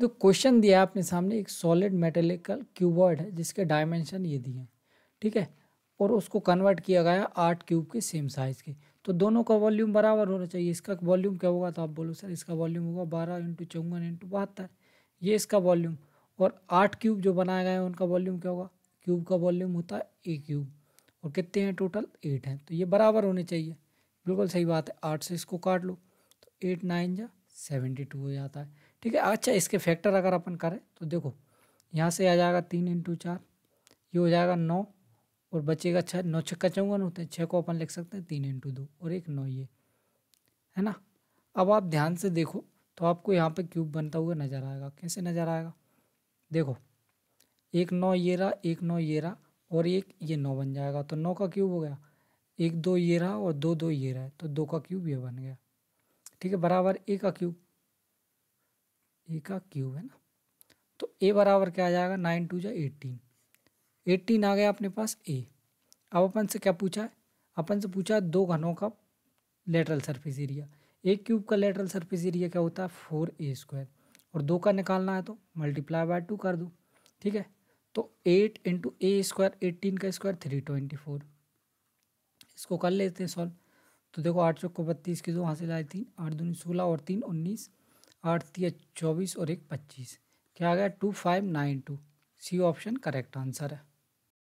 तो क्वेश्चन दिया आपने सामने एक सॉलिड मेटेलिकल क्यूबॉइड है जिसके डायमेंशन ये दिए हैं ठीक है और उसको कन्वर्ट किया गया आठ क्यूब के सेम साइज़ के तो दोनों का वॉल्यूम बराबर होना चाहिए इसका वॉल्यूम क्या होगा तो आप बोलो सर इसका वॉल्यूम होगा बारह इंटू चौवन इंटू बहत्तर ये इसका वॉल्यूम और आठ क्यूब जो बनाए गए हैं उनका वॉल्यूम क्या होगा क्यूब का वॉल्यूम होता है ए क्यूब और कितने हैं टोटल एट हैं तो ये बराबर होने चाहिए बिल्कुल सही बात है आठ से इसको काट लो तो एट नाइन जा सेवेंटी टू हो जाता है ठीक है अच्छा इसके फैक्टर अगर अपन करें तो देखो यहाँ से आ जाएगा तीन इंटू चार ये हो जाएगा नौ और बचेगा छः नौ छक्का चौवन होते हैं छः को अपन लिख सकते हैं तीन इंटू दो और एक नौ ये है ना अब आप ध्यान से देखो तो आपको यहाँ पे क्यूब बनता हुआ नज़र आएगा कैसे नज़र आएगा देखो एक नौ ये रहा एक नौ ये रहा और एक ये नौ बन जाएगा तो नौ का क्यूब हो गया एक दो ये रहा और दो दो ये रहा है तो दो का क्यूब ये बन गया ठीक है बराबर एक का क्यूब ए का क्यूब है ना तो ए बराबर क्या आ जाएगा नाइन टू जो एटीन एट्टीन आ गया अपने पास ए अब अपन से क्या पूछा है अपन से पूछा है दो घनों का लेटरल सरफेस एरिया एक क्यूब का लेटरल सरफेस एरिया क्या होता है फोर ए स्क्वायर और दो का निकालना है तो मल्टीप्लाई बाय टू कर दो ठीक है तो eight into a square eighteen का स्क्वायर थ्री ट्वेंटी फोर इसको कर लेते हैं सॉल्व तो देखो आठ चौको बत्तीस की दो हाँ से लाए थी आठ दूनी सोलह और तीन उन्नीस आठ तीन चौबीस और एक पच्चीस क्या आ गया two five nine two C option correct answer है